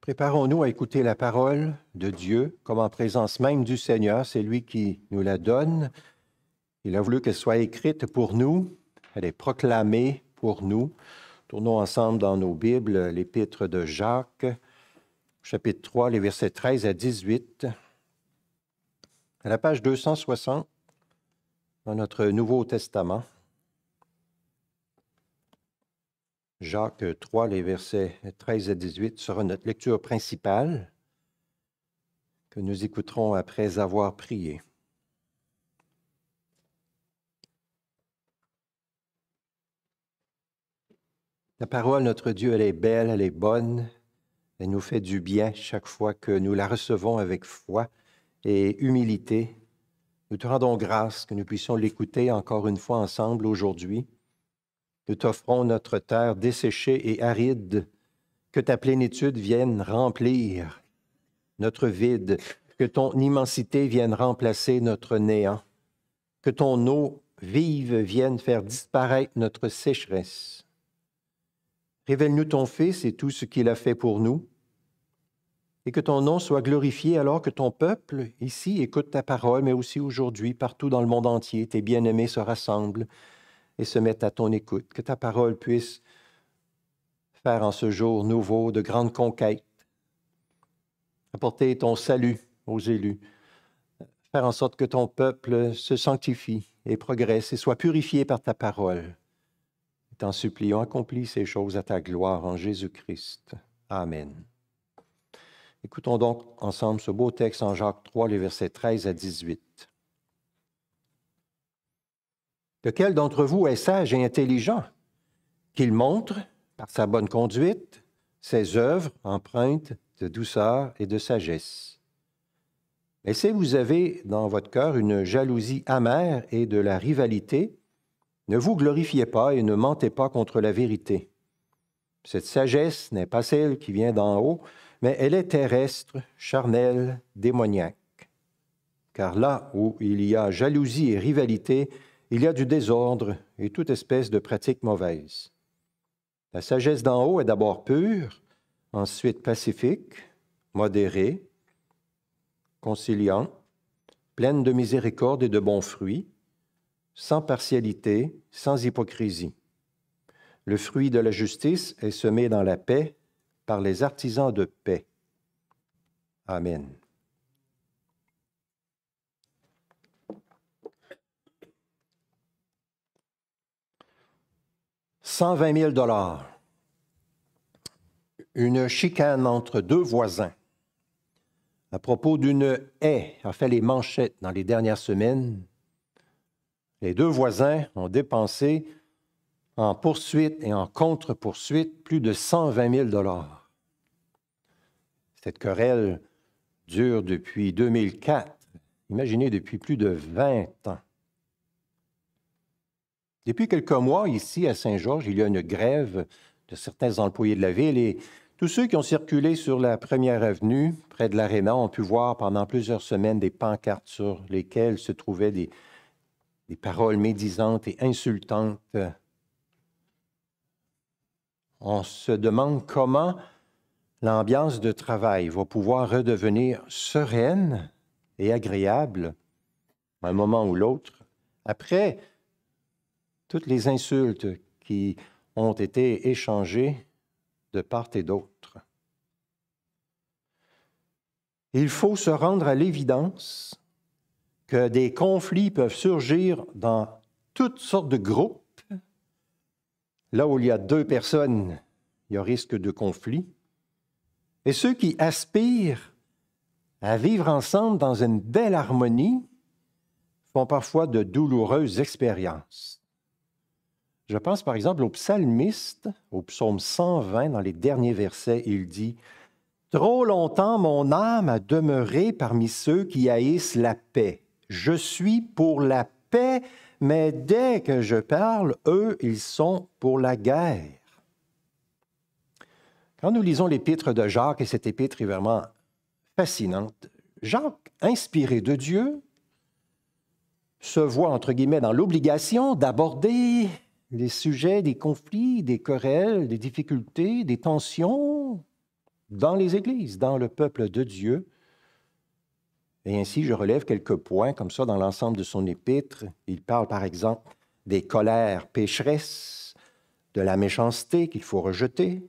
Préparons-nous à écouter la parole de Dieu comme en présence même du Seigneur. C'est lui qui nous la donne. Il a voulu qu'elle soit écrite pour nous. Elle est proclamée pour nous. Tournons ensemble dans nos Bibles l'épître de Jacques, chapitre 3, les versets 13 à 18. À la page 260 dans notre Nouveau Testament. Jacques 3, les versets 13 à 18 sera notre lecture principale que nous écouterons après avoir prié. La parole, notre Dieu, elle est belle, elle est bonne, elle nous fait du bien chaque fois que nous la recevons avec foi et humilité. Nous te rendons grâce que nous puissions l'écouter encore une fois ensemble aujourd'hui nous t'offrons notre terre desséchée et aride, que ta plénitude vienne remplir notre vide, que ton immensité vienne remplacer notre néant, que ton eau vive vienne faire disparaître notre sécheresse. Révèle-nous ton Fils et tout ce qu'il a fait pour nous, et que ton nom soit glorifié alors que ton peuple, ici, écoute ta parole, mais aussi aujourd'hui, partout dans le monde entier, tes bien-aimés se rassemblent et se mettent à ton écoute. Que ta parole puisse faire en ce jour nouveau de grandes conquêtes. Apporter ton salut aux élus. Faire en sorte que ton peuple se sanctifie et progresse et soit purifié par ta parole. T'en suppliant, accomplis ces choses à ta gloire en Jésus-Christ. Amen. Écoutons donc ensemble ce beau texte en Jacques 3, les versets 13 à 18. Lequel d'entre vous est sage et intelligent, qu'il montre, par sa bonne conduite, ses œuvres empreintes de douceur et de sagesse. Mais si vous avez dans votre cœur une jalousie amère et de la rivalité, ne vous glorifiez pas et ne mentez pas contre la vérité. Cette sagesse n'est pas celle qui vient d'en haut, mais elle est terrestre, charnelle, démoniaque. Car là où il y a jalousie et rivalité, il y a du désordre et toute espèce de pratique mauvaise. La sagesse d'en haut est d'abord pure, ensuite pacifique, modérée, conciliante, pleine de miséricorde et de bons fruits, sans partialité, sans hypocrisie. Le fruit de la justice est semé dans la paix par les artisans de paix. Amen. 120 000 Une chicane entre deux voisins à propos d'une haie a fait les manchettes dans les dernières semaines. Les deux voisins ont dépensé en poursuite et en contre-poursuite plus de 120 000 Cette querelle dure depuis 2004, imaginez depuis plus de 20 ans. Depuis quelques mois, ici à Saint-Georges, il y a une grève de certains employés de la ville et tous ceux qui ont circulé sur la première avenue, près de l'aréna, ont pu voir pendant plusieurs semaines des pancartes sur lesquelles se trouvaient des, paroles médisantes et insultantes. On se demande comment l'ambiance de travail va pouvoir redevenir sereine et agréable à un moment ou l'autre après toutes les insultes qui ont été échangées de part et d'autre. Il faut se rendre à l'évidence que des conflits peuvent surgir dans toutes sortes de groupes. Là où il y a deux personnes, il y a risque de conflit. Et ceux qui aspirent à vivre ensemble dans une belle harmonie font parfois de douloureuses expériences. Je pense par exemple au psalmiste, au psaume 120, dans les derniers versets, il dit Trop longtemps mon âme a demeuré parmi ceux qui haïssent la paix. Je suis pour la paix, mais dès que je parle, eux, ils sont pour la guerre. Quand nous lisons l'épître de Jacques, et cette épître est vraiment fascinante, Jacques, inspiré de Dieu, se voit, entre guillemets, dans l'obligation d'aborder les sujets des conflits, des querelles, des difficultés, des tensions dans les églises, dans le peuple de Dieu. Et ainsi, je relève quelques points comme ça dans l'ensemble de son épître. Il parle par exemple des colères pécheresses, de la méchanceté qu'il faut rejeter,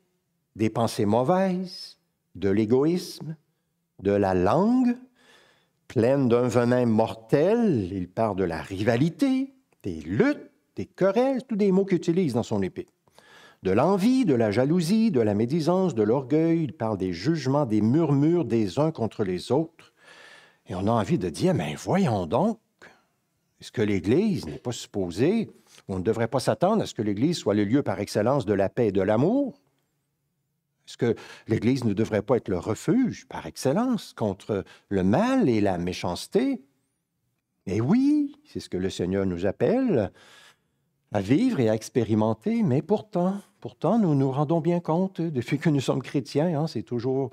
des pensées mauvaises, de l'égoïsme, de la langue, pleine d'un venin mortel. Il parle de la rivalité, des luttes querelles, tous des mots qu'il utilise dans son épée. De l'envie, de la jalousie, de la médisance, de l'orgueil, il parle des jugements, des murmures des uns contre les autres. Et on a envie de dire, mais voyons donc, est-ce que l'Église n'est pas supposée, on ne devrait pas s'attendre à ce que l'Église soit le lieu par excellence de la paix et de l'amour? Est-ce que l'Église ne devrait pas être le refuge par excellence contre le mal et la méchanceté? Eh oui, c'est ce que le Seigneur nous appelle à vivre et à expérimenter, mais pourtant, pourtant, nous nous rendons bien compte, depuis que nous sommes chrétiens, hein, c'est toujours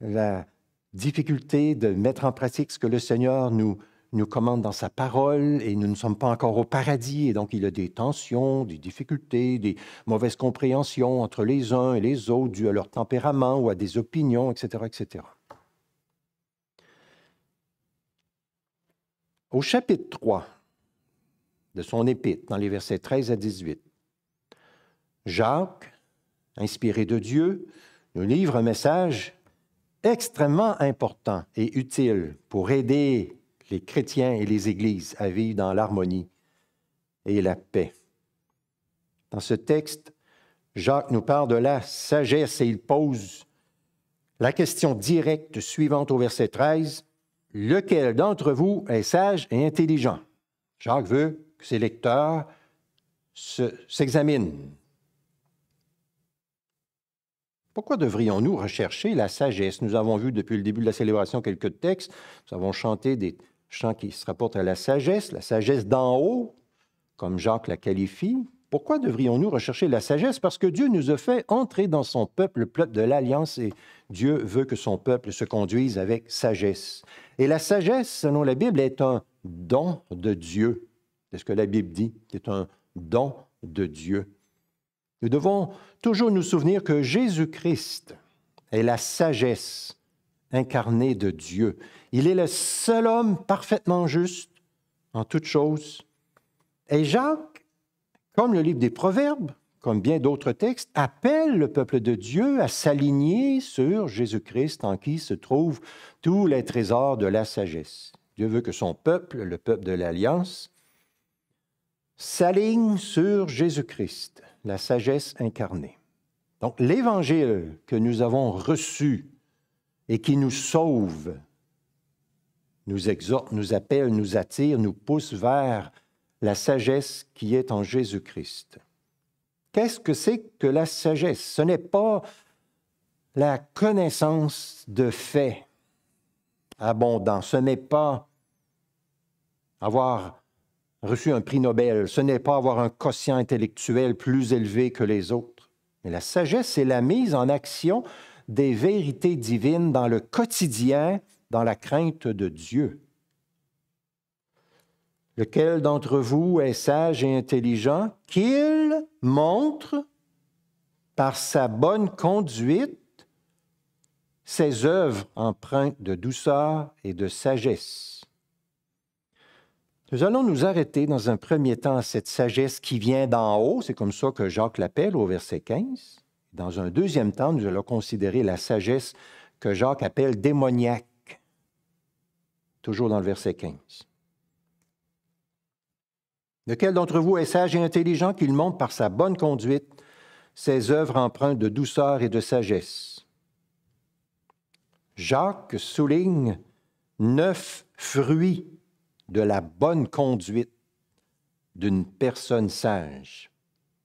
la difficulté de mettre en pratique ce que le Seigneur nous, nous commande dans sa parole, et nous ne sommes pas encore au paradis, et donc il y a des tensions, des difficultés, des mauvaises compréhensions entre les uns et les autres, dues à leur tempérament ou à des opinions, etc., etc. Au chapitre 3, de son épître dans les versets 13 à 18. Jacques, inspiré de Dieu, nous livre un message extrêmement important et utile pour aider les chrétiens et les églises à vivre dans l'harmonie et la paix. Dans ce texte, Jacques nous parle de la sagesse et il pose la question directe suivante au verset 13. Lequel d'entre vous est sage et intelligent? Jacques veut que ses lecteurs s'examinent. pourquoi devrions-nous rechercher la sagesse Nous avons vu depuis le début de la célébration quelques textes. Nous avons chanté des chants qui se rapportent à la sagesse, la sagesse d'en haut, comme Jacques la qualifie. Pourquoi devrions-nous rechercher la sagesse Parce que Dieu nous a fait entrer dans son peuple, le peuple de l'Alliance, et Dieu veut que son peuple se conduise avec sagesse. Et la sagesse, selon la Bible, est un don de Dieu. C'est ce que la Bible dit, c'est un don de Dieu. Nous devons toujours nous souvenir que Jésus-Christ est la sagesse incarnée de Dieu. Il est le seul homme parfaitement juste en toutes choses. Et Jacques, comme le livre des Proverbes, comme bien d'autres textes, appelle le peuple de Dieu à s'aligner sur Jésus-Christ en qui se trouvent tous les trésors de la sagesse. Dieu veut que son peuple, le peuple de l'Alliance, s'aligne sur Jésus-Christ, la sagesse incarnée. Donc l'évangile que nous avons reçu et qui nous sauve, nous exhorte, nous appelle, nous attire, nous pousse vers la sagesse qui est en Jésus-Christ. Qu'est-ce que c'est que la sagesse Ce n'est pas la connaissance de faits abondants, ce n'est pas avoir reçu un prix Nobel, ce n'est pas avoir un quotient intellectuel plus élevé que les autres, mais la sagesse, c'est la mise en action des vérités divines dans le quotidien, dans la crainte de Dieu. Lequel d'entre vous est sage et intelligent qu'il montre par sa bonne conduite ses œuvres empreintes de douceur et de sagesse. Nous allons nous arrêter dans un premier temps à cette sagesse qui vient d'en haut, c'est comme ça que Jacques l'appelle au verset 15. Dans un deuxième temps, nous allons considérer la sagesse que Jacques appelle démoniaque, toujours dans le verset 15. Lequel d'entre vous est sage et intelligent qu'il montre par sa bonne conduite ses œuvres empreintes de douceur et de sagesse? Jacques souligne neuf fruits de la bonne conduite d'une personne sage.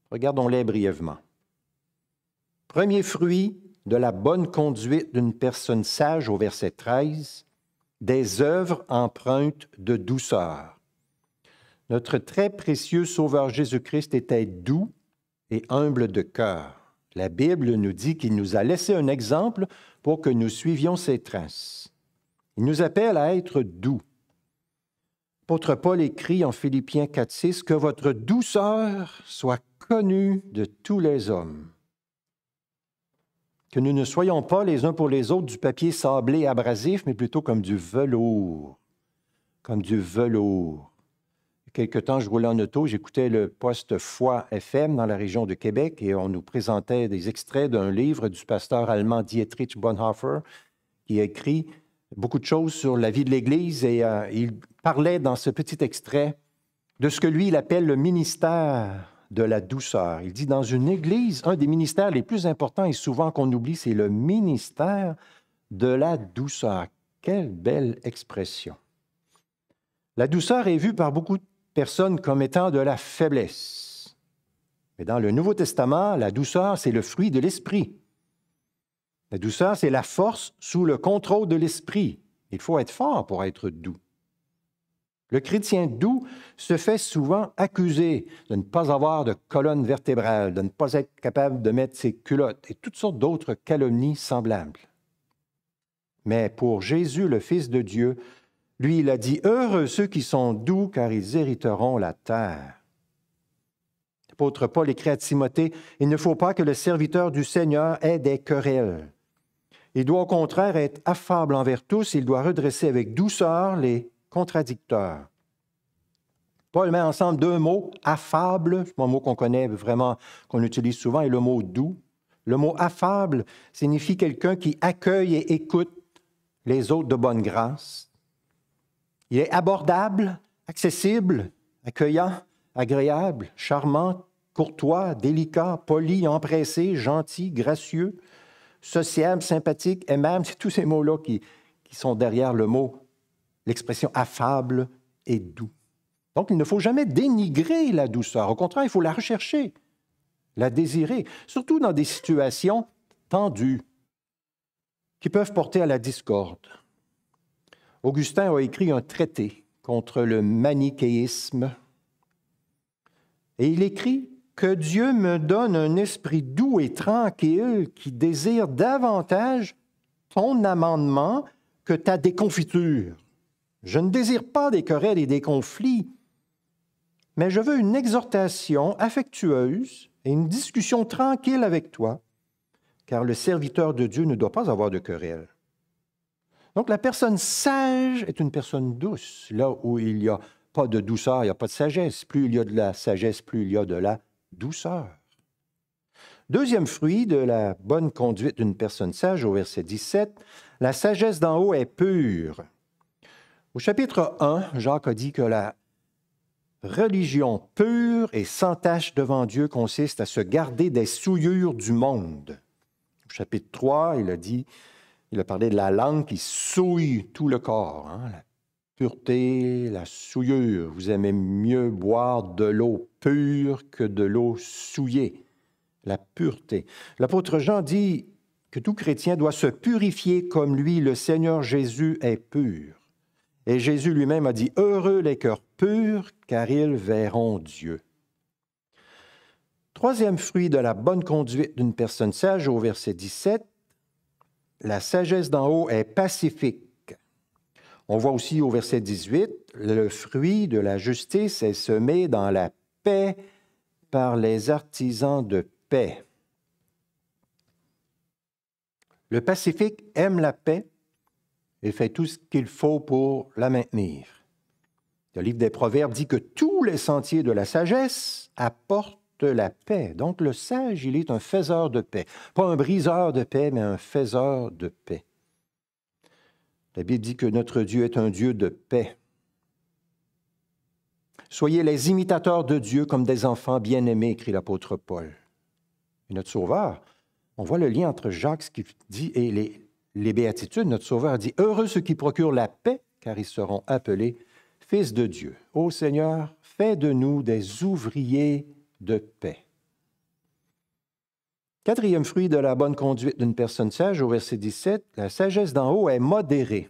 Regardons-les brièvement. Premier fruit de la bonne conduite d'une personne sage au verset 13, des œuvres empreintes de douceur. Notre très précieux Sauveur Jésus-Christ était doux et humble de cœur. La Bible nous dit qu'il nous a laissé un exemple pour que nous suivions ses traces. Il nous appelle à être doux, Paul écrit en Philippiens 4.6 que votre douceur soit connue de tous les hommes. Que nous ne soyons pas les uns pour les autres du papier sablé abrasif, mais plutôt comme du velours. Comme du velours. quelque temps, je roulais en auto, j'écoutais le poste Foi FM dans la région de Québec et on nous présentait des extraits d'un livre du pasteur allemand Dietrich Bonhoeffer qui écrit beaucoup de choses sur la vie de l'Église et euh, il parlait dans ce petit extrait de ce que lui, il appelle le ministère de la douceur. Il dit, dans une Église, un des ministères les plus importants et souvent qu'on oublie, c'est le ministère de la douceur. Quelle belle expression. La douceur est vue par beaucoup de personnes comme étant de la faiblesse. Mais dans le Nouveau Testament, la douceur, c'est le fruit de l'esprit. La douceur, c'est la force sous le contrôle de l'esprit. Il faut être fort pour être doux. Le chrétien doux se fait souvent accuser de ne pas avoir de colonne vertébrale, de ne pas être capable de mettre ses culottes et toutes sortes d'autres calomnies semblables. Mais pour Jésus, le Fils de Dieu, lui, il a dit, Heureux ceux qui sont doux, car ils hériteront la terre. L'apôtre Paul écrit à Timothée, Il ne faut pas que le serviteur du Seigneur ait des querelles il doit au contraire être affable envers tous, il doit redresser avec douceur les contradicteurs. Paul met ensemble deux mots, affable, un mot qu'on connaît vraiment, qu'on utilise souvent, et le mot doux. Le mot affable signifie quelqu'un qui accueille et écoute les autres de bonne grâce. Il est abordable, accessible, accueillant, agréable, charmant, courtois, délicat, poli, empressé, gentil, gracieux, sociable, sympathique, aimable, c'est tous ces mots-là qui, qui sont derrière le mot, l'expression affable et doux. Donc, il ne faut jamais dénigrer la douceur. Au contraire, il faut la rechercher, la désirer, surtout dans des situations tendues qui peuvent porter à la discorde. Augustin a écrit un traité contre le manichéisme et il écrit que Dieu me donne un esprit doux et tranquille qui désire davantage ton amendement que ta déconfiture. Je ne désire pas des querelles et des conflits, mais je veux une exhortation affectueuse et une discussion tranquille avec toi, car le serviteur de Dieu ne doit pas avoir de querelles. Donc la personne sage est une personne douce, là où il n'y a pas de douceur, il n'y a pas de sagesse. Plus il y a de la sagesse, plus il y a de la douceur. Deuxième fruit de la bonne conduite d'une personne sage, au verset 17, la sagesse d'en haut est pure. Au chapitre 1, Jacques a dit que la religion pure et sans tache devant Dieu consiste à se garder des souillures du monde. Au chapitre 3, il a dit, il a parlé de la langue qui souille tout le corps. Hein, la pureté, la souillure. Vous aimez mieux boire de l'eau pure que de l'eau souillée. La pureté. L'apôtre Jean dit que tout chrétien doit se purifier comme lui, le Seigneur Jésus est pur. Et Jésus lui-même a dit, Heureux les cœurs purs, car ils verront Dieu. Troisième fruit de la bonne conduite d'une personne sage au verset 17, la sagesse d'en haut est pacifique on voit aussi au verset 18, le fruit de la justice est semé dans la paix par les artisans de paix. Le Pacifique aime la paix et fait tout ce qu'il faut pour la maintenir. Le livre des Proverbes dit que tous les sentiers de la sagesse apportent la paix. Donc le sage, il est un faiseur de paix. Pas un briseur de paix, mais un faiseur de paix. La Bible dit que notre Dieu est un Dieu de paix. Soyez les imitateurs de Dieu comme des enfants bien-aimés, écrit l'apôtre Paul. notre Sauveur, on voit le lien entre Jacques qui dit et les béatitudes. Notre Sauveur dit Heureux ceux qui procurent la paix, car ils seront appelés fils de Dieu. Ô Seigneur, fais de nous des ouvriers de paix. Quatrième fruit de la bonne conduite d'une personne sage, au verset 17, la sagesse d'en haut est modérée.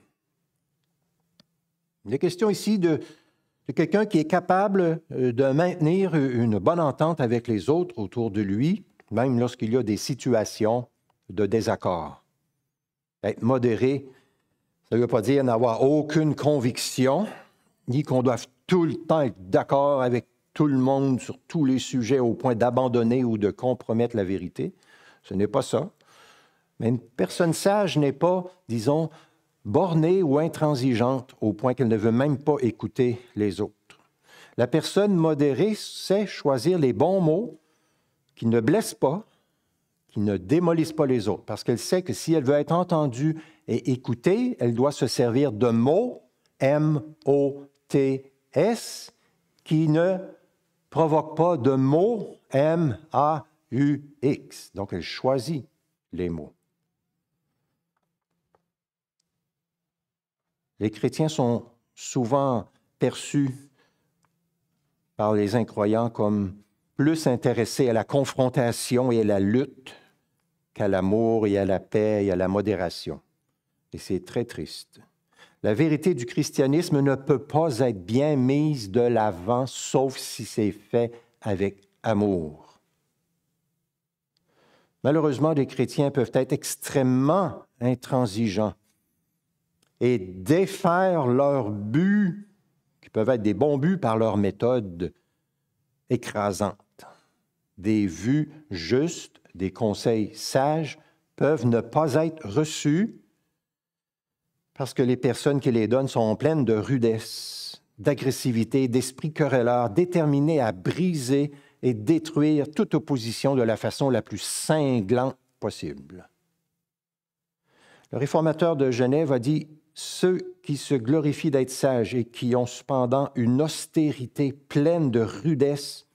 Il est question ici de, quelqu'un qui est capable euh, de maintenir une bonne entente avec les autres autour de lui, même lorsqu'il y a des situations de désaccord. Être modéré, ça ne veut pas dire n'avoir aucune conviction, ni qu'on doit tout le temps être d'accord avec tout le monde sur tous les sujets au point d'abandonner ou de compromettre la vérité. Ce n'est pas ça. Mais une personne sage n'est pas, disons, bornée ou intransigeante au point qu'elle ne veut même pas écouter les autres. La personne modérée sait choisir les bons mots qui ne blessent pas, qui ne démolissent pas les autres, parce qu'elle sait que si elle veut être entendue et écoutée, elle doit se servir de mots M-O-T-S qui ne provoque pas de mots M-A-U-X. Donc, elle choisit les mots. Les chrétiens sont souvent perçus par les incroyants comme plus intéressés à la confrontation et à la lutte qu'à l'amour et à la paix et à la modération. Et c'est très triste. La vérité du christianisme ne peut pas être bien mise de l'avant, sauf si c'est fait avec amour. Malheureusement, des chrétiens peuvent être extrêmement intransigeants et défaire leurs buts, qui peuvent être des bons buts par leur méthode écrasante. Des vues justes, des conseils sages peuvent ne pas être reçus parce que les personnes qui les donnent sont pleines de rudesse, d'agressivité, d'esprit querelleur, déterminées à briser et détruire toute opposition de la façon la plus cinglante possible. Le réformateur de Genève a dit Ceux qui se glorifient d'être sages et qui ont cependant une austérité pleine de rudesse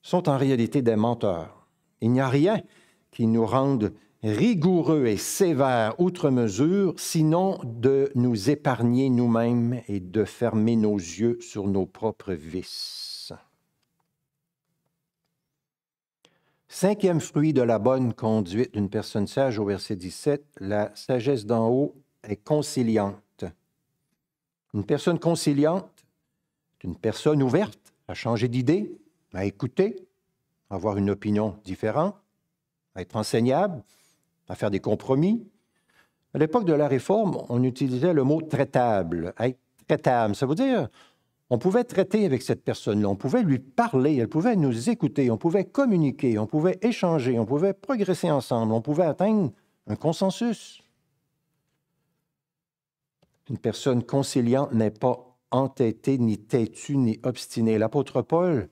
sont en réalité des menteurs. Il n'y a rien qui nous rende rigoureux et sévère outre mesure, sinon de nous épargner nous-mêmes et de fermer nos yeux sur nos propres vices. Cinquième fruit de la bonne conduite d'une personne sage au verset 17, la sagesse d'en haut est conciliante. Une personne conciliante est une personne ouverte à changer d'idée, à écouter, à avoir une opinion différente, à être enseignable, à faire des compromis. À l'époque de la Réforme, on utilisait le mot traitable, traitable. Ça veut dire, on pouvait traiter avec cette personne-là, on pouvait lui parler, elle pouvait nous écouter, on pouvait communiquer, on pouvait échanger, on pouvait progresser ensemble, on pouvait atteindre un consensus. Une personne conciliante n'est pas entêtée, ni têtue, ni obstinée. L'apôtre Paul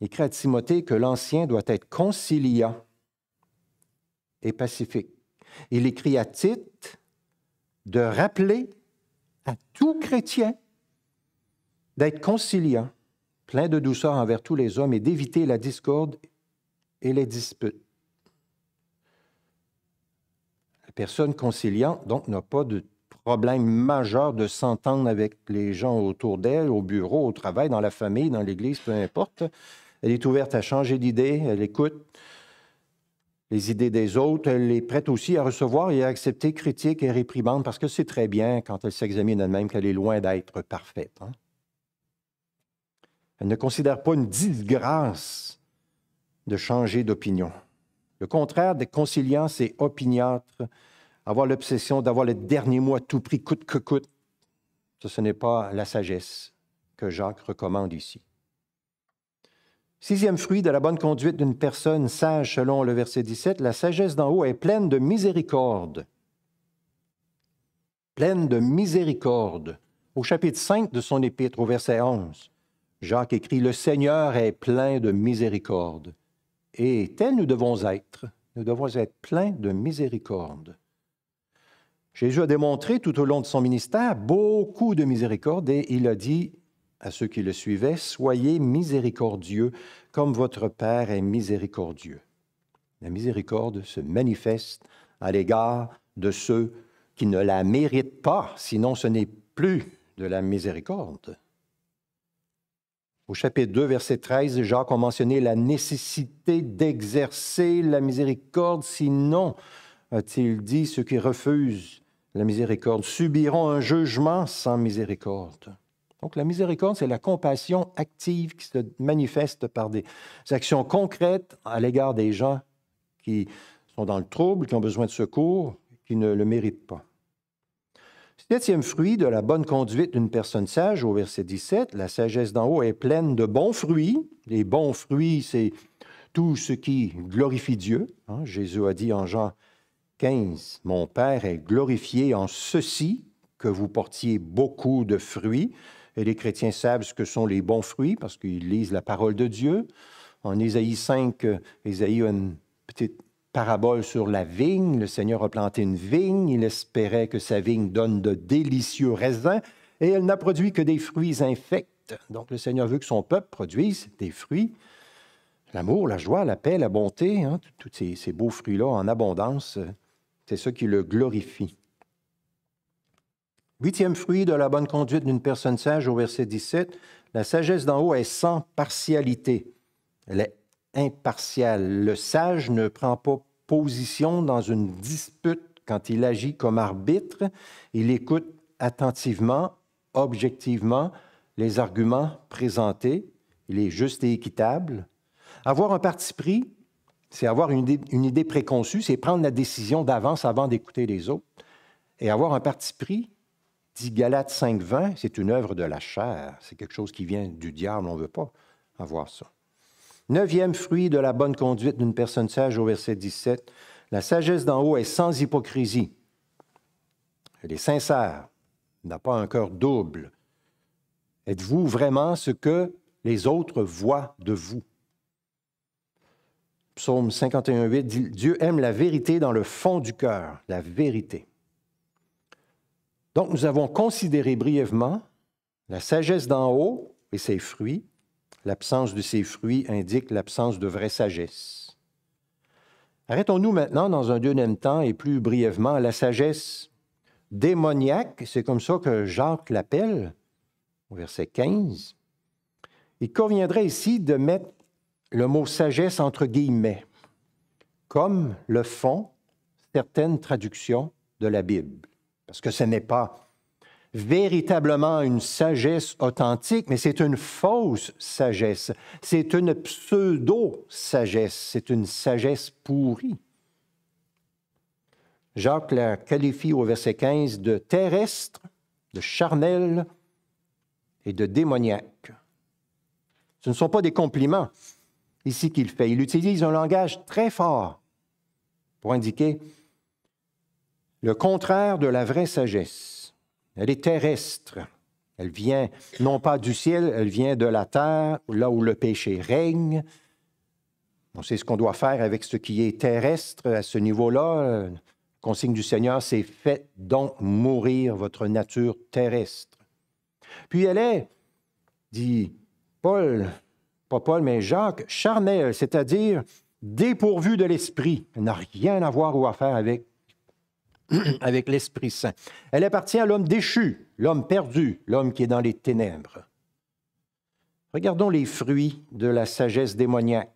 écrit à Timothée que l'ancien doit être conciliant, pacifique. Il écrit à Tite de rappeler à tout chrétien d'être conciliant, plein de douceur envers tous les hommes et d'éviter la discorde et les disputes. La personne conciliante, donc, n'a pas de problème majeur de s'entendre avec les gens autour d'elle, au bureau, au travail, dans la famille, dans l'Église, peu importe. Elle est ouverte à changer d'idée, elle écoute, les idées des autres, elle les prête aussi à recevoir et à accepter critiques et réprimandes parce que c'est très bien quand elle s'examine elle-même qu'elle est loin d'être parfaite. Hein. Elle ne considère pas une disgrâce de changer d'opinion. Le contraire des conciliants, c'est opiniâtre, avoir l'obsession d'avoir le dernier mot à tout prix, coûte que coûte. ce n'est pas la sagesse que Jacques recommande ici. Sixième fruit de la bonne conduite d'une personne sage selon le verset 17, la sagesse d'en haut est pleine de miséricorde. Pleine de miséricorde. Au chapitre 5 de son épître, au verset 11, Jacques écrit, Le Seigneur est plein de miséricorde. Et tel nous devons être. Nous devons être pleins de miséricorde. Jésus a démontré tout au long de son ministère beaucoup de miséricorde et il a dit, à ceux qui le suivaient, Soyez miséricordieux comme votre Père est miséricordieux. La miséricorde se manifeste à l'égard de ceux qui ne la méritent pas, sinon ce n'est plus de la miséricorde. Au chapitre 2, verset 13, Jacques a mentionné la nécessité d'exercer la miséricorde, sinon, a-t-il dit, ceux qui refusent la miséricorde subiront un jugement sans miséricorde. Donc la miséricorde, c'est la compassion active qui se manifeste par des actions concrètes à l'égard des gens qui sont dans le trouble, qui ont besoin de secours, qui ne le méritent pas. Septième fruit de la bonne conduite d'une personne sage, au verset 17, la sagesse d'en haut est pleine de bons fruits. Les bons fruits, c'est tout ce qui glorifie Dieu. Hein. Jésus a dit en Jean 15, Mon Père est glorifié en ceci, que vous portiez beaucoup de fruits, et les chrétiens savent ce que sont les bons fruits parce qu'ils lisent la parole de Dieu. En Ésaïe 5, euh, Ésaïe a une petite parabole sur la vigne. Le Seigneur a planté une vigne. Il espérait que sa vigne donne de délicieux raisins et elle n'a produit que des fruits infects. Donc le Seigneur veut que son peuple produise des fruits, l'amour, la joie, la paix, la bonté, hein, tous ces, ces beaux fruits-là en abondance. Euh, c'est ça qui le glorifie. Huitième fruit de la bonne conduite d'une personne sage au verset 17, la sagesse d'en haut est sans partialité. Elle est impartiale. Le sage ne prend pas position dans une dispute quand il agit comme arbitre. Il écoute attentivement, objectivement, les arguments présentés. Il est juste et équitable. Avoir un parti pris, c'est avoir une idée, une idée préconçue, c'est prendre la décision d'avance avant d'écouter les autres. Et avoir un parti pris, Dit Galate 5.20, c'est une œuvre de la chair. C'est quelque chose qui vient du diable. On ne veut pas avoir ça. Neuvième fruit de la bonne conduite d'une personne sage au verset 17. La sagesse d'en haut est sans hypocrisie. Elle est sincère, n'a pas un cœur double. Êtes-vous vraiment ce que les autres voient de vous? Psaume 51.8 Dieu aime la vérité dans le fond du cœur, la vérité. Donc, nous avons considéré brièvement la sagesse d'en haut et ses fruits. L'absence de ses fruits indique l'absence de vraie sagesse. Arrêtons-nous maintenant dans un deuxième temps et plus brièvement à la sagesse démoniaque, c'est comme ça que Jacques l'appelle au verset 15. Il conviendrait ici de mettre le mot sagesse entre guillemets, comme le font certaines traductions de la Bible parce que ce n'est pas véritablement une sagesse authentique, mais c'est une fausse sagesse, c'est une pseudo-sagesse, c'est une sagesse pourrie. Jacques la qualifie au verset 15 de terrestre, de charnel et de démoniaque. Ce ne sont pas des compliments ici qu'il fait. Il utilise un langage très fort pour indiquer le contraire de la vraie sagesse. Elle est terrestre. Elle vient non pas du ciel, elle vient de la terre, là où le péché règne. On sait ce qu'on doit faire avec ce qui est terrestre à ce niveau-là. Consigne du Seigneur, c'est faites donc mourir votre nature terrestre. Puis elle est, dit Paul, pas Paul, mais Jacques, charnelle, c'est-à-dire dépourvue de l'esprit. Elle n'a rien à voir ou à faire avec avec l'Esprit Saint. Elle appartient à l'homme déchu, l'homme perdu, l'homme qui est dans les ténèbres. Regardons les fruits de la sagesse démoniaque.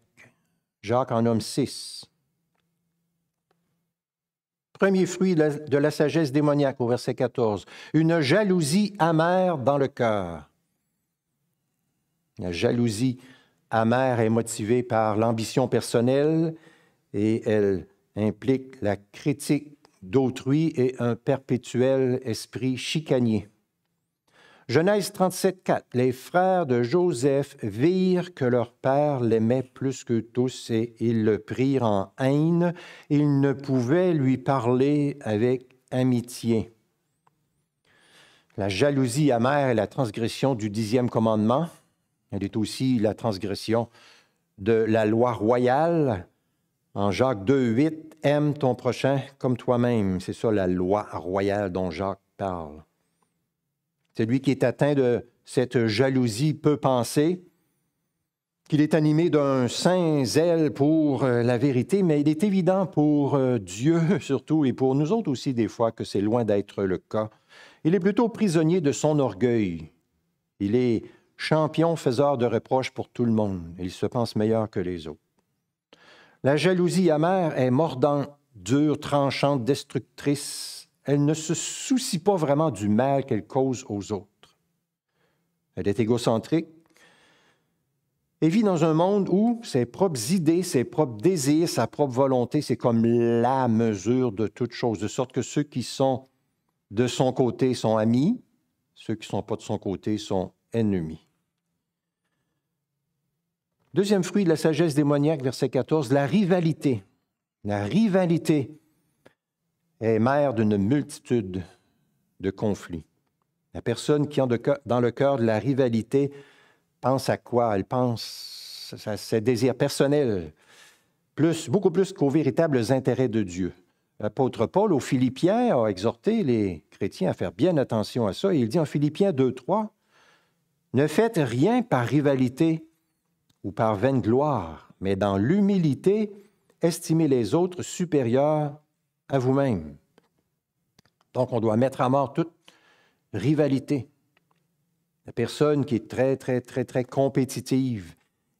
Jacques en homme 6. Premier fruit de la, sagesse démoniaque au verset 14, une jalousie amère dans le cœur. La jalousie amère est motivée par l'ambition personnelle et elle implique la critique d'autrui et un perpétuel esprit chicanier. Genèse 37, Les frères de Joseph virent que leur père l'aimait plus que tous et ils le prirent en haine. Ils ne pouvaient lui parler avec amitié. La jalousie amère est la transgression du dixième commandement. Elle est aussi la transgression de la loi royale. En Jacques 2, 8, aime ton prochain comme toi-même. C'est ça la loi royale dont Jacques parle. C'est lui qui est atteint de cette jalousie peu pensée, qu'il est animé d'un saint zèle pour euh, la vérité, mais il est évident pour euh, Dieu surtout et pour nous autres aussi des fois que c'est loin d'être le cas. Il est plutôt prisonnier de son orgueil. Il est champion faiseur de reproches pour tout le monde. Il se pense meilleur que les autres. La jalousie amère est mordante, dure, tranchante, destructrice. Elle ne se soucie pas vraiment du mal qu'elle cause aux autres. Elle est égocentrique et vit dans un monde où ses propres idées, ses propres désirs, sa propre volonté, c'est comme la mesure de toute chose, de sorte que ceux qui sont de son côté sont amis, ceux qui ne sont pas de son côté sont ennemis. Deuxième fruit de la sagesse démoniaque, verset 14, la rivalité. La rivalité est mère d'une multitude de conflits. La personne qui, dans le cœur de la rivalité, pense à quoi? Elle pense à ses désirs personnels, plus, beaucoup plus qu'aux véritables intérêts de Dieu. L'apôtre Paul, aux Philippiens, a exhorté les chrétiens à faire bien attention à ça. Il dit en Philippiens 2.3, « Ne faites rien par rivalité ou par vaine gloire, mais dans l'humilité, estimez les autres supérieurs à vous-même. Donc, on doit mettre à mort toute rivalité. La personne qui est très, très, très, très compétitive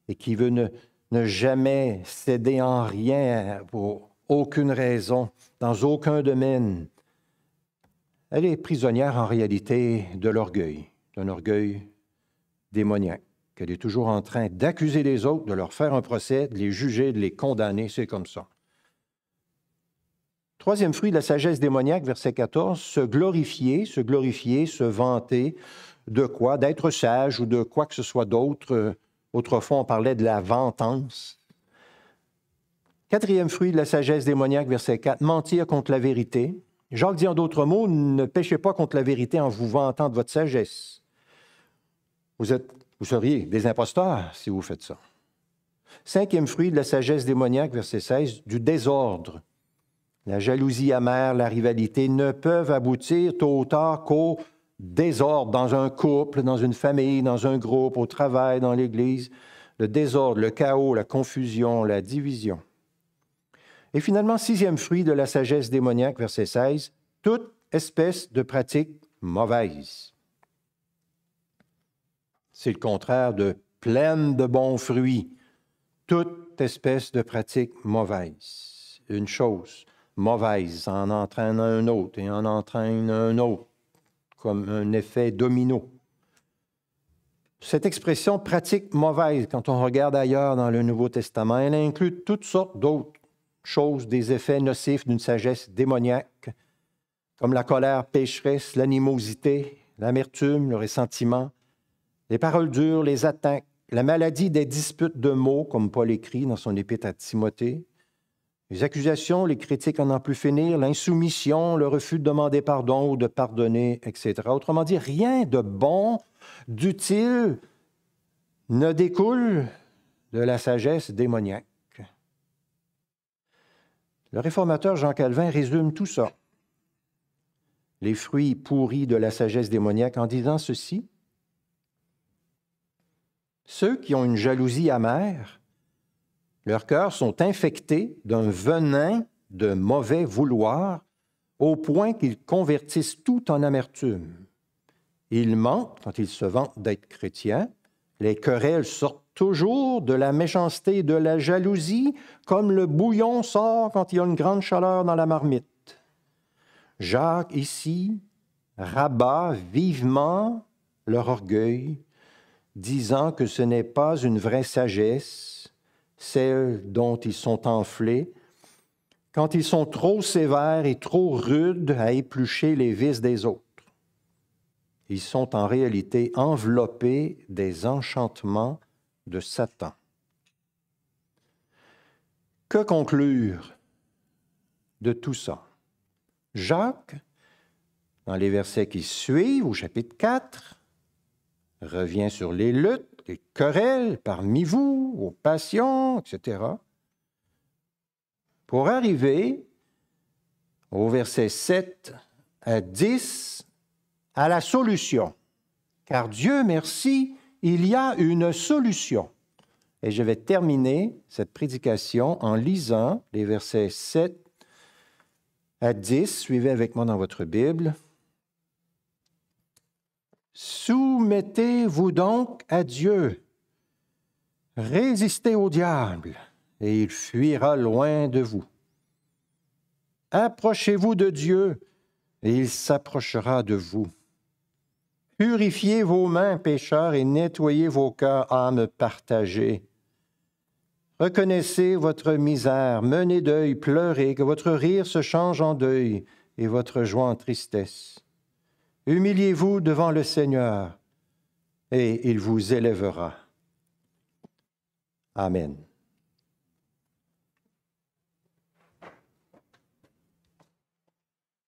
et qui veut ne jamais céder en rien pour aucune raison, dans aucun domaine, elle est prisonnière en réalité de l'orgueil, d'un orgueil démoniaque. Elle est toujours en train d'accuser les autres, de leur faire un procès, de les juger, de les condamner. C'est comme ça. Troisième fruit de la sagesse démoniaque, verset 14, se glorifier, se glorifier, se vanter de quoi D'être sage ou de quoi que ce soit d'autre. Euh, autrefois, on parlait de la vantance. Quatrième fruit de la sagesse démoniaque, verset 4, mentir contre la vérité. Jean le dit en d'autres mots, ne péchez pas contre la vérité en vous vantant de votre sagesse. Vous êtes vous seriez des imposteurs si vous faites ça. Cinquième fruit de la sagesse démoniaque, verset 16, du désordre. La jalousie amère, la rivalité ne peuvent aboutir tôt ou tard qu'au désordre dans un couple, dans une famille, dans un groupe, au travail, dans l'Église. Le désordre, le chaos, la confusion, la division. Et finalement, sixième fruit de la sagesse démoniaque, verset 16, toute espèce de pratique mauvaise. C'est le contraire de pleine de bons fruits. Toute espèce de pratique mauvaise. Une chose mauvaise en entraîne un autre et en entraîne un autre, comme un effet domino. Cette expression pratique mauvaise, quand on regarde ailleurs dans le Nouveau Testament, elle inclut toutes sortes d'autres choses, des effets nocifs d'une sagesse démoniaque, comme la colère pécheresse, l'animosité, l'amertume, le ressentiment, les paroles dures, les attaques, la maladie des disputes de mots, comme Paul écrit dans son épître à Timothée, les accusations, les critiques en en plus finir, l'insoumission, le refus de demander pardon ou de pardonner, etc. Autrement dit, rien de bon, d'utile, ne découle de la sagesse démoniaque. Le réformateur Jean Calvin résume tout ça, les fruits pourris de la sagesse démoniaque, en disant ceci. Ceux qui ont une jalousie amère, leurs cœurs sont infectés d'un venin de mauvais vouloir au point qu'ils convertissent tout en amertume. Ils mentent quand ils se vantent d'être chrétiens. Les querelles sortent toujours de la méchanceté et de la jalousie, comme le bouillon sort quand il y a une grande chaleur dans la marmite. Jacques, ici, rabat vivement leur orgueil disant que ce n'est pas une vraie sagesse, celle dont ils sont enflés, quand ils sont trop sévères et trop rudes à éplucher les vices des autres. Ils sont en réalité enveloppés des enchantements de Satan. Que conclure de tout ça? Jacques, dans les versets qui suivent, au chapitre 4, revient sur les luttes, les querelles parmi vous, aux passions, etc. Pour arriver au verset 7 à 10, à la solution. Car Dieu merci, il y a une solution. Et je vais terminer cette prédication en lisant les versets 7 à 10. Suivez avec moi dans votre Bible. Soumettez-vous donc à Dieu. Résistez au diable, et il fuira loin de vous. Approchez-vous de Dieu, et il s'approchera de vous. Purifiez vos mains, pécheurs, et nettoyez vos cœurs, âmes partagées. Reconnaissez votre misère, menez deuil, pleurez, que votre rire se change en deuil et votre joie en tristesse. Humiliez-vous devant le Seigneur et il vous élèvera. Amen.